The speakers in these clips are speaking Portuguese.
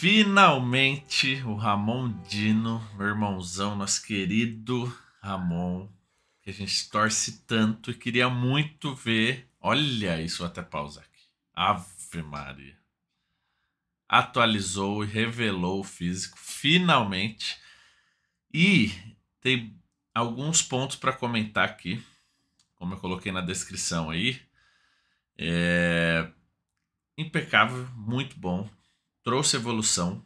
Finalmente, o Ramon Dino, meu irmãozão, nosso querido Ramon, que a gente torce tanto e queria muito ver. Olha isso, vou até pausar aqui. Ave Maria. Atualizou e revelou o físico, finalmente. E tem alguns pontos para comentar aqui, como eu coloquei na descrição aí. É... Impecável, muito bom trouxe evolução.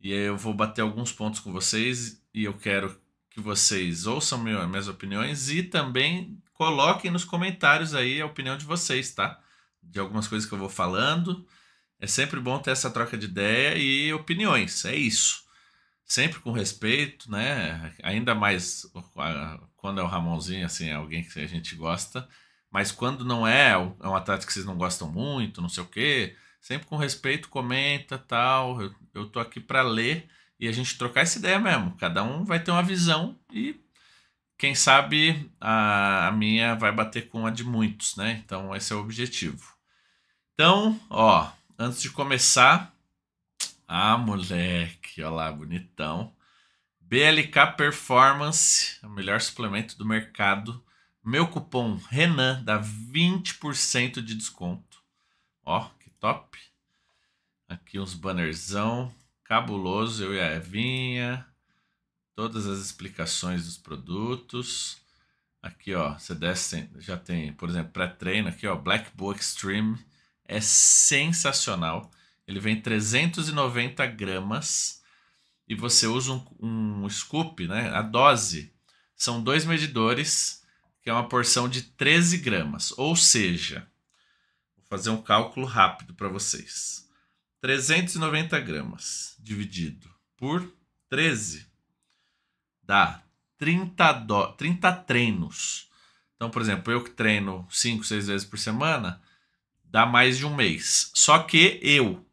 E eu vou bater alguns pontos com vocês e eu quero que vocês ouçam minhas opiniões e também coloquem nos comentários aí a opinião de vocês, tá? De algumas coisas que eu vou falando. É sempre bom ter essa troca de ideia e opiniões, é isso. Sempre com respeito, né? Ainda mais quando é o Ramonzinho, assim, é alguém que a gente gosta. Mas quando não é, é um atleta que vocês não gostam muito, não sei o quê sempre com respeito, comenta, tal. Eu, eu tô aqui para ler e a gente trocar essa ideia mesmo. Cada um vai ter uma visão e quem sabe a, a minha vai bater com a de muitos, né? Então esse é o objetivo. Então, ó, antes de começar, ah, moleque, olha lá, bonitão. BLK Performance, o melhor suplemento do mercado. Meu cupom Renan dá 20% de desconto. Ó, top. Aqui uns bannerzão cabuloso, eu e a Evinha. Todas as explicações dos produtos. Aqui, ó, você desce, já tem, por exemplo, pré-treino aqui, ó, Black Bull Extreme. É sensacional. Ele vem 390 gramas e você usa um, um scoop, né? A dose são dois medidores, que é uma porção de 13 gramas. Ou seja, fazer um cálculo rápido para vocês. 390 gramas dividido por 13 dá 30, do... 30 treinos. Então, por exemplo, eu que treino 5, 6 vezes por semana, dá mais de um mês. Só que eu,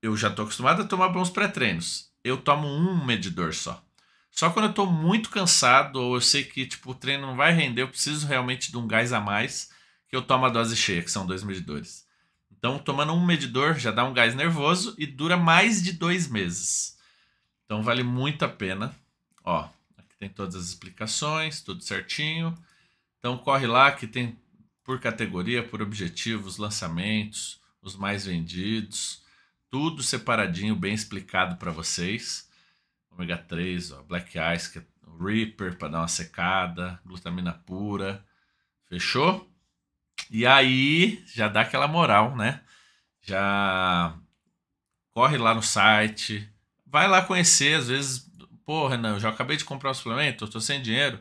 eu já estou acostumado a tomar bons pré-treinos. Eu tomo um medidor só. Só quando eu estou muito cansado ou eu sei que tipo, o treino não vai render, eu preciso realmente de um gás a mais, que eu tomo a dose cheia, que são dois medidores. Então, tomando um medidor já dá um gás nervoso e dura mais de dois meses. Então, vale muito a pena. Ó, aqui tem todas as explicações, tudo certinho. Então, corre lá que tem por categoria, por objetivos, lançamentos, os mais vendidos, tudo separadinho, bem explicado para vocês. Ômega 3, ó, Black Ice, que é Reaper para dar uma secada, glutamina pura. Fechou? E aí já dá aquela moral, né? Já corre lá no site, vai lá conhecer, às vezes, pô, Renan, eu já acabei de comprar o um suplemento, eu tô sem dinheiro.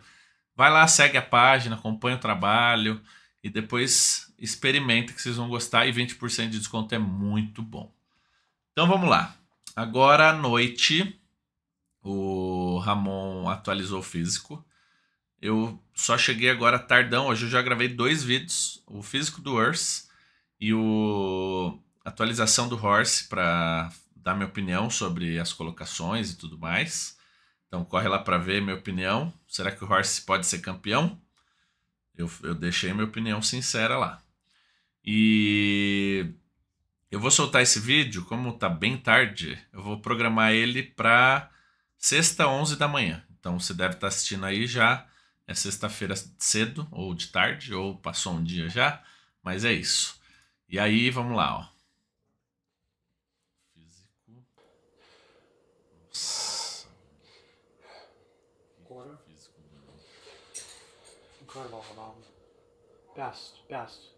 Vai lá, segue a página, acompanha o trabalho e depois experimenta que vocês vão gostar e 20% de desconto é muito bom. Então vamos lá. Agora à noite, o Ramon atualizou o físico. Eu só cheguei agora tardão. Hoje eu já gravei dois vídeos: o físico do Earth e o atualização do Horse para dar minha opinião sobre as colocações e tudo mais. Então corre lá para ver minha opinião. Será que o Horse pode ser campeão? Eu, eu deixei minha opinião sincera lá. E eu vou soltar esse vídeo, como tá bem tarde, eu vou programar ele para sexta 11 da manhã. Então você deve estar tá assistindo aí já é sexta-feira cedo, ou de tarde, ou passou um dia já, mas é isso. E aí, vamos lá, ó. Físico. Nossa. Físico. Incredible Best, best.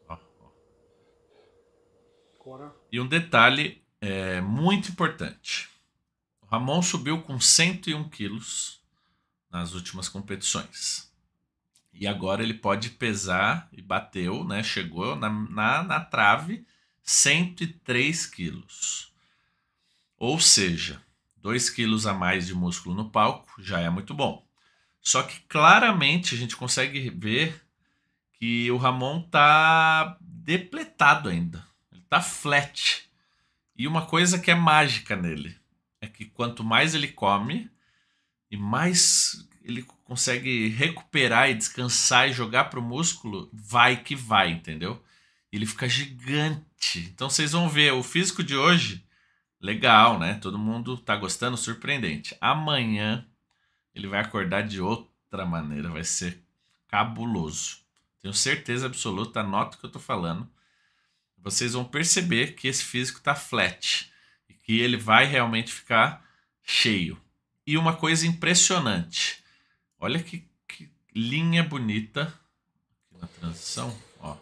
E um detalhe é, muito importante. O Ramon subiu com 101 quilos nas últimas competições. E agora ele pode pesar e bateu, né? Chegou na, na, na trave 103 quilos. Ou seja, 2 quilos a mais de músculo no palco já é muito bom. Só que claramente a gente consegue ver que o Ramon tá depletado ainda. Ele tá flat. E uma coisa que é mágica nele é que quanto mais ele come e mais ele consegue recuperar e descansar e jogar pro músculo, vai que vai, entendeu? Ele fica gigante. Então vocês vão ver, o físico de hoje, legal, né? Todo mundo tá gostando, surpreendente. Amanhã ele vai acordar de outra maneira, vai ser cabuloso. Tenho certeza absoluta, anota o que eu tô falando. Vocês vão perceber que esse físico tá flat e que ele vai realmente ficar cheio. E uma coisa impressionante, Olha que, que linha bonita aqui na transição. Ó.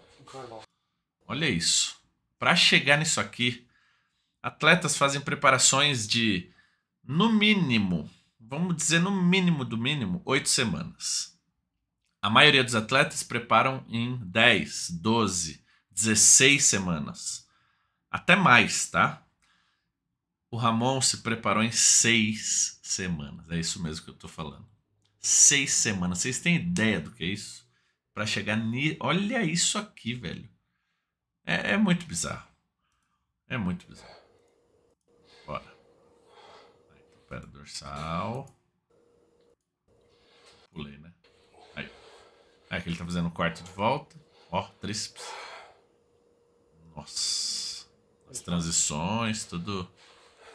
Olha isso. Para chegar nisso aqui, atletas fazem preparações de, no mínimo, vamos dizer no mínimo do mínimo, oito semanas. A maioria dos atletas preparam em 10, 12, 16 semanas. Até mais, tá? O Ramon se preparou em seis semanas. É isso mesmo que eu tô falando seis semanas. Vocês têm ideia do que é isso? Para chegar ni... Olha isso aqui, velho. É, é, muito bizarro. É muito bizarro. Bora. pera dorsal. Pulei, né? Aí. Aqui é que ele tá fazendo o quarto de volta. Ó, tríceps. Nossa. As transições, tudo.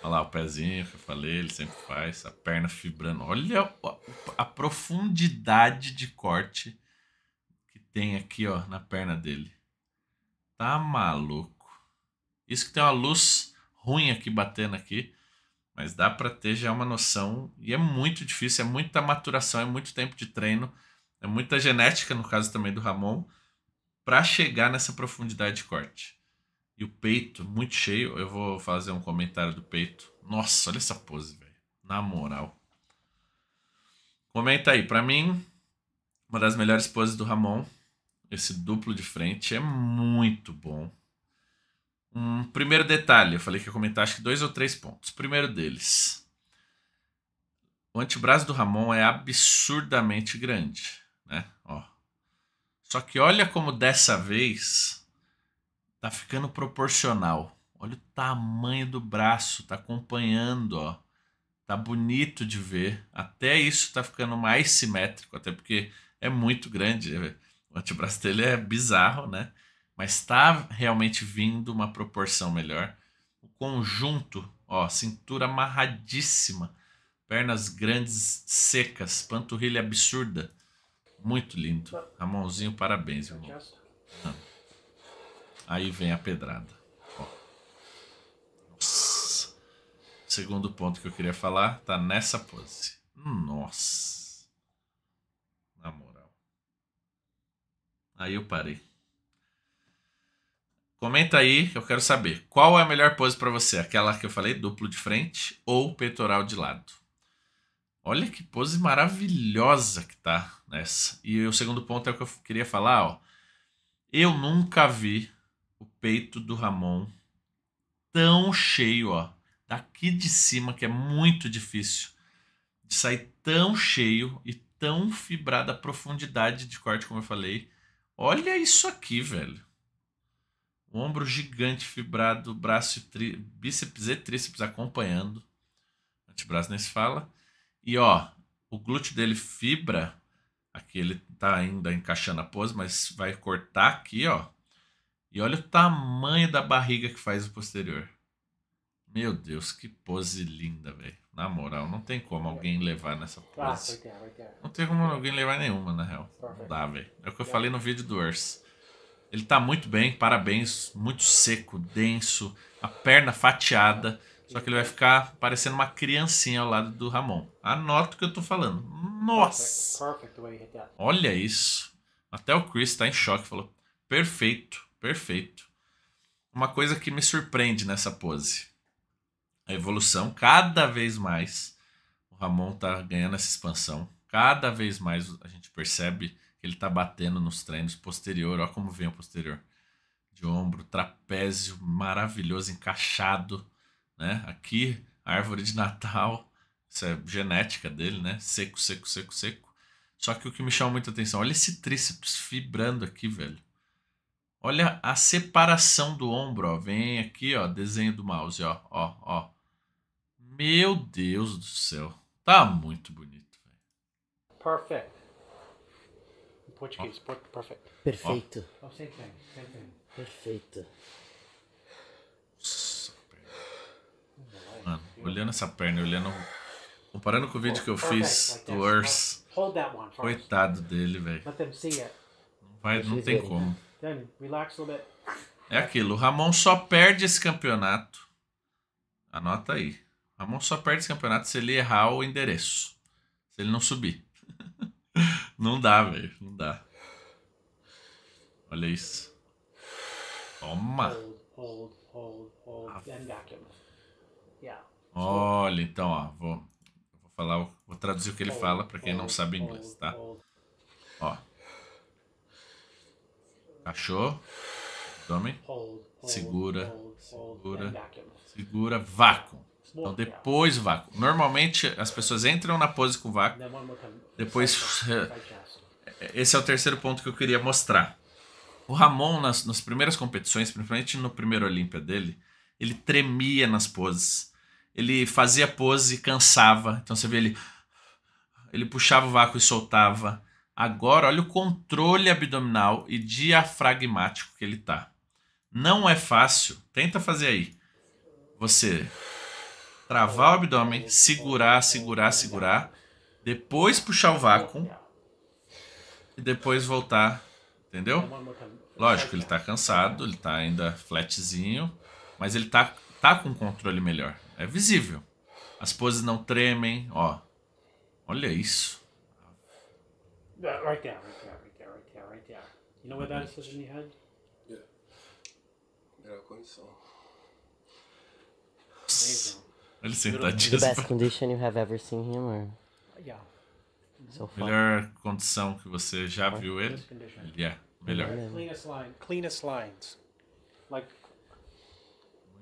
Olha lá o pezinho que eu falei, ele sempre faz, a perna fibrando. Olha a, profundidade de corte que tem aqui, ó, na perna dele. Tá maluco. Isso que tem uma luz ruim aqui batendo aqui, mas dá para ter já uma noção e é muito difícil, é muita maturação, é muito tempo de treino, é muita genética no caso também do Ramon para chegar nessa profundidade de corte o peito, muito cheio. Eu vou fazer um comentário do peito. Nossa, olha essa pose, velho. Na moral. Comenta aí. Pra mim, uma das melhores poses do Ramon. Esse duplo de frente é muito bom. Um primeiro detalhe, eu falei que ia comentar acho que dois ou três pontos. Primeiro deles, o antebraço do Ramon é absurdamente grande, né? Ó. Só que olha como dessa vez Tá ficando proporcional. Olha o tamanho do braço, tá acompanhando, ó. Tá bonito de ver. Até isso tá ficando mais simétrico, até porque é muito grande. O antebraço dele é bizarro, né? Mas está realmente vindo uma proporção melhor. O conjunto, ó, cintura amarradíssima, pernas grandes, secas, panturrilha absurda. Muito lindo. Ramonzinho, parabéns, irmão. Aí vem a pedrada. Nossa. Segundo ponto que eu queria falar, tá nessa pose. Nossa. Na moral. Aí eu parei. Comenta aí, eu quero saber qual é a melhor pose para você, aquela que eu falei, duplo de frente ou peitoral de lado. Olha que pose maravilhosa que tá nessa. E o segundo ponto é o que eu queria falar, ó. Eu nunca vi o peito do Ramon tão cheio, ó, daqui de cima, que é muito difícil de sair tão cheio e tão fibrada a profundidade de corte, como eu falei. Olha isso aqui, velho. O ombro gigante, fibrado, braço, tri... bíceps e tríceps acompanhando. Antebraço nem se fala. E ó, o glúteo dele fibra. Aqui ele tá ainda encaixando a pose, mas vai cortar aqui, ó. E olha o tamanho da barriga que faz o posterior. Meu Deus, que pose linda, velho. Na moral, não tem como alguém levar nessa ah, pose. Não tem como alguém levar nenhuma, na real. Não dá, velho. É o que eu tá. falei no vídeo do Urs. Ele tá muito bem, parabéns. Muito seco, denso, a perna fatiada. Só que ele vai ficar parecendo uma criancinha ao lado do Ramon. Anota o que eu tô falando. Nossa! Olha isso. Até o Chris tá em choque, falou. Perfeito. Perfeito. Uma coisa que me surpreende nessa pose. A evolução, cada vez mais, o Ramon tá ganhando essa expansão. Cada vez mais a gente percebe que ele tá batendo nos treinos posterior. Olha como vem o posterior. De ombro, trapézio maravilhoso, encaixado. Né? Aqui, árvore de Natal. Isso é genética dele, né? Seco, seco, seco, seco. Só que o que me chama muita atenção, olha esse tríceps fibrando aqui, velho. Olha a separação do ombro, ó. Vem aqui, ó, desenho do mouse, ó, ó, ó. Meu Deus do céu. Tá muito bonito, velho. Perfect. Em português, ó. perfect. Perfeito. Ó. Então, Perfeito. Nossa, perna. Mano, olhando essa perna, olhando. Comparando com o vídeo que eu fiz do Earth. Coitado dele, velho. Não, vai, não tem como. Dani, relax a little bit. É aquilo, o Ramon só perde esse campeonato. Anota aí. O Ramon só perde esse campeonato se ele errar o endereço. Se ele não subir. não dá, velho. Não dá. Olha isso. Toma. Hold, hold, hold, hold. and ah, vacuum. Yeah. Olha, então, ó. Vou, vou falar, vou traduzir o que ele fala para quem não sabe inglês, tá? Ó. Achou? Tome. Segura. Segura. Segura. Vácuo. Então depois vácuo. Normalmente as pessoas entram na pose com vácuo. Depois. Esse é o terceiro ponto que eu queria mostrar. O Ramon, nas, nas primeiras competições, principalmente no primeiro Olímpia dele, ele tremia nas poses. Ele fazia pose e cansava. Então você vê ele. Ele puxava o vácuo e soltava. Agora, olha o controle abdominal e diafragmático que ele tá. Não é fácil. Tenta fazer aí. Você travar o abdômen, segurar, segurar, segurar, depois puxar o vácuo e depois voltar, entendeu? Lógico, ele tá cansado, ele tá ainda flatzinho, mas ele tá, tá com controle melhor. É visível. As poses não tremem, ó. Olha isso. Right, right there, right there, right there, right there, right there. You know where that is in your head? Yeah. Melhor condição. Ele sentadinho. The best condition you have ever seen him, or? Uh, yeah. So far. Melhor condição que você já far. viu ele? Yeah, melhor. Cleanest line, cleanest lines. Like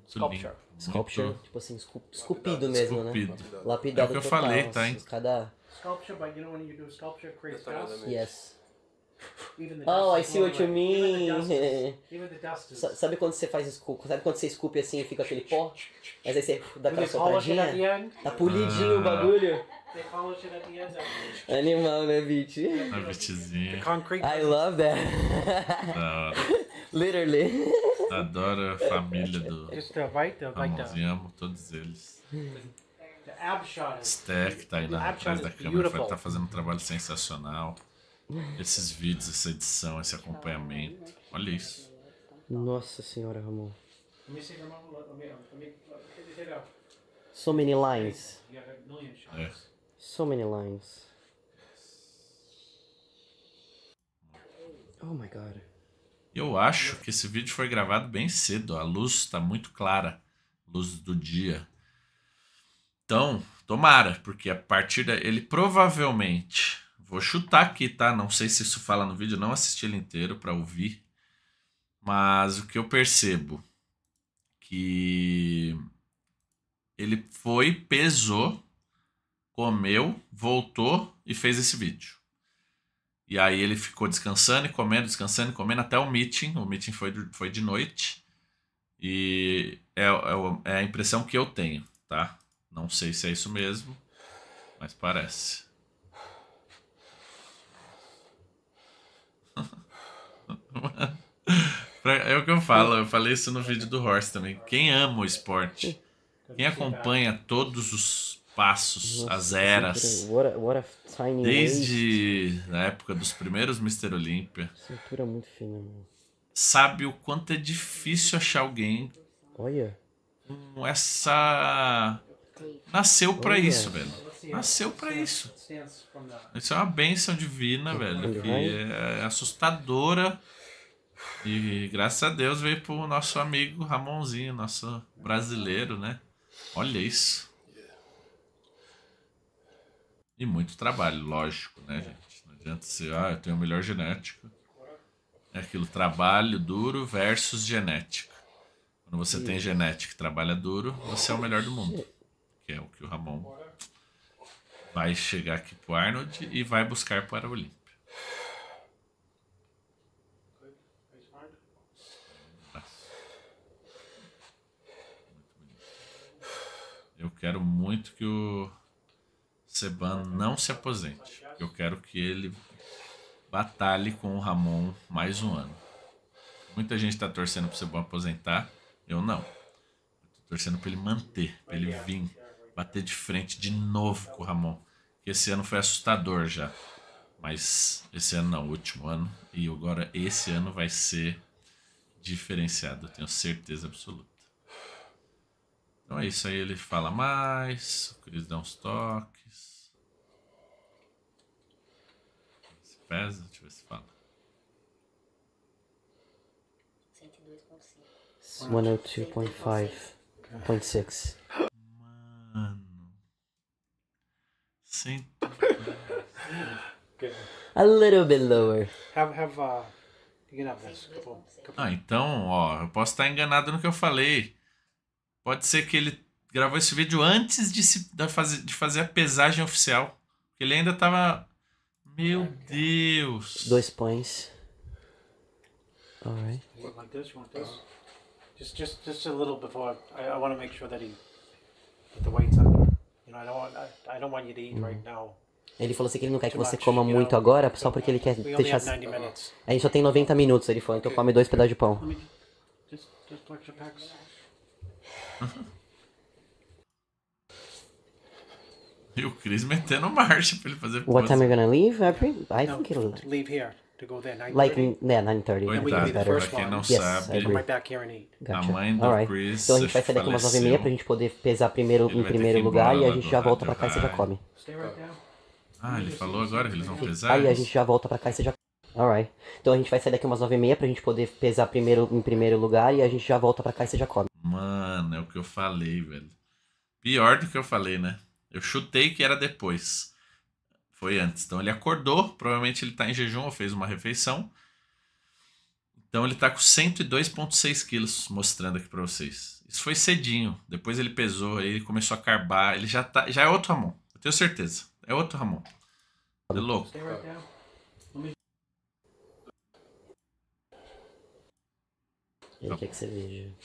sculpture. Sculpture, muito... tipo assim, esculpido, esculpido mesmo, né? esculpido. né? Lapidado. É o que eu total, falei, tá, assim, hein? Cada Sculpture, but you know when you do sculpture, creates dust. Yes. Even the oh, I see what you mean. Sa- sabe quando você faz esculpa? Sabe quando você esculpe assim e fica aquele pó? Mas aí você dá aquela sopradinha? Tá polidinho o ah. bagulho. Animal, né, Beat? A beatzinha. I love that. Literally. Adoro a família do. Amorzinho, amo todos eles. Stack tá aí na, atrás da câmera, beautiful. tá fazendo um trabalho sensacional. Esses vídeos, essa edição, esse acompanhamento. Olha isso. Nossa senhora, Ramon. So many lines. É. So many lines. Oh my god. Eu acho que esse vídeo foi gravado bem cedo. A luz está muito clara. Luz do dia. Então, tomara, porque a partir da, ele provavelmente, vou chutar aqui, tá? Não sei se isso fala no vídeo, não assisti ele inteiro para ouvir, mas o que eu percebo que ele foi, pesou, comeu, voltou e fez esse vídeo. E aí ele ficou descansando e comendo, descansando e comendo até o meeting. O meeting foi, foi de noite. E é, é, é a impressão que eu tenho, tá? Não sei se é isso mesmo, mas parece. é o que eu falo, eu falei isso no vídeo do Horse também. Quem ama o esporte, quem acompanha todos os passos, as eras, desde a época dos primeiros Mr. Olímpia, sabe o quanto é difícil achar alguém com essa Nasceu para isso, velho. Nasceu para isso. Isso é uma benção divina, velho, que é assustadora. E graças a Deus veio pro nosso amigo Ramonzinho, nosso brasileiro, né? Olha isso. E muito trabalho, lógico, né, gente? Não adianta ser, ah, eu tenho a melhor genética. É aquilo, trabalho duro versus genética. Quando você tem genética e trabalha duro, você é o melhor do mundo que é o que o Ramon vai chegar aqui pro Arnold e vai buscar para o Olímpio. Eu quero muito que o Seban não se aposente. Eu quero que ele batalhe com o Ramon mais um ano. Muita gente está torcendo para o Seban aposentar. Eu não. Estou torcendo para ele manter, para ele vir bater de frente de novo com o Ramon. Esse ano foi assustador já. Mas esse ano não, último ano. E agora esse ano vai ser diferenciado, eu tenho certeza absoluta. Então é isso aí, ele fala mais, o Cris dá uns toques. Se pesa, deixa eu ver se fala. 102.5. 102.5. 102.6. A little bit lower. Have, have uh, a... Ah, então, ó, eu posso estar enganado no que eu falei. Pode ser que ele gravou esse vídeo antes de, se, da faz, de fazer a pesagem oficial. Ele ainda tava. Meu ah, Deus! Dois pães. Alright. Like this? You just, a little before. I, I want to make sure that he. That the weight's up. You know, I don't want, I, I don't want you to eat mm. right now. Ele falou assim que ele não quer que você coma muito agora, só porque ele quer deixar... Assim. A gente só tem 90 minutos, ele falou, então come dois pedaços de pão. E o Chris metendo marcha pra ele fazer What time are you gonna leave? Every... I think it'll... Leave here. To go there, 9 like, yeah, 9h30. Coitado, pra quem não yes, sabe, gotcha. a mãe do Chris Então a gente vai sair daqui umas 9h30 pra gente poder pesar primeiro em primeiro lugar e a gente já volta pra cá e você já come. Stay right ah, ele falou agora que eles vão pesar? Aí a gente já volta pra cá e você já. Alright. Então a gente vai sair daqui umas 9h30 pra gente poder pesar primeiro, em primeiro lugar e a gente já volta pra cá e você já come. Mano, é o que eu falei, velho. Pior do que eu falei, né? Eu chutei que era depois. Foi antes. Então ele acordou, provavelmente ele tá em jejum ou fez uma refeição. Então ele tá com 102,6 quilos, mostrando aqui pra vocês. Isso foi cedinho. Depois ele pesou, aí ele começou a carbar. Ele já, tá, já é outro Ramon, eu tenho certeza. É outro Ramon. É louco. Ele quer que você veja.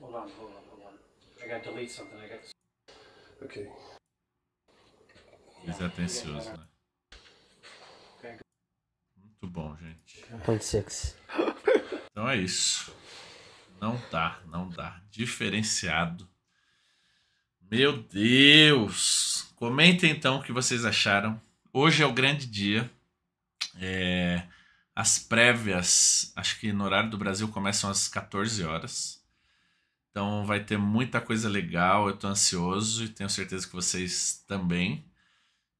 Hold on, hold on, hold on. I gotta delete something. I got. Okay. Desatencioso, é né? Muito bom, gente. 1.6. Então é isso. Não dá, não dá. Diferenciado. Meu Deus! Comentem então o que vocês acharam. Hoje é o grande dia. É... As prévias, acho que no horário do Brasil, começam às 14 horas. Então vai ter muita coisa legal. Eu estou ansioso e tenho certeza que vocês também.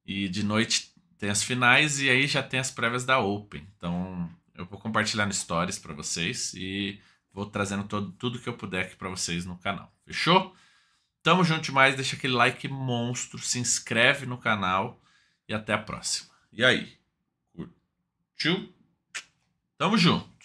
E de noite tem as finais e aí já tem as prévias da Open. Então eu vou compartilhar no Stories para vocês e vou trazendo todo, tudo que eu puder aqui para vocês no canal. Fechou? Tamo junto demais, deixa aquele like monstro, se inscreve no canal e até a próxima. E aí? Curtiu? Tamo junto.